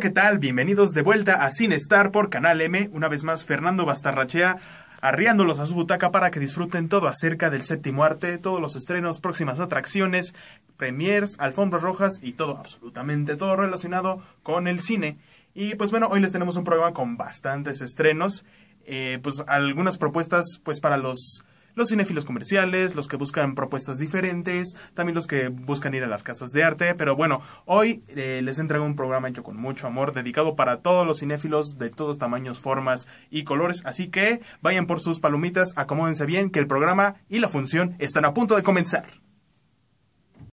¿qué tal? Bienvenidos de vuelta a Cinestar por Canal M. Una vez más, Fernando Bastarrachea arriándolos a su butaca para que disfruten todo acerca del séptimo arte, todos los estrenos, próximas atracciones, premiers, alfombras rojas y todo, absolutamente todo relacionado con el cine. Y pues bueno, hoy les tenemos un programa con bastantes estrenos, eh, pues algunas propuestas pues para los los cinéfilos comerciales, los que buscan propuestas diferentes, también los que buscan ir a las casas de arte. Pero bueno, hoy eh, les entrego un programa hecho con mucho amor, dedicado para todos los cinéfilos de todos tamaños, formas y colores. Así que vayan por sus palomitas, acomódense bien, que el programa y la función están a punto de comenzar.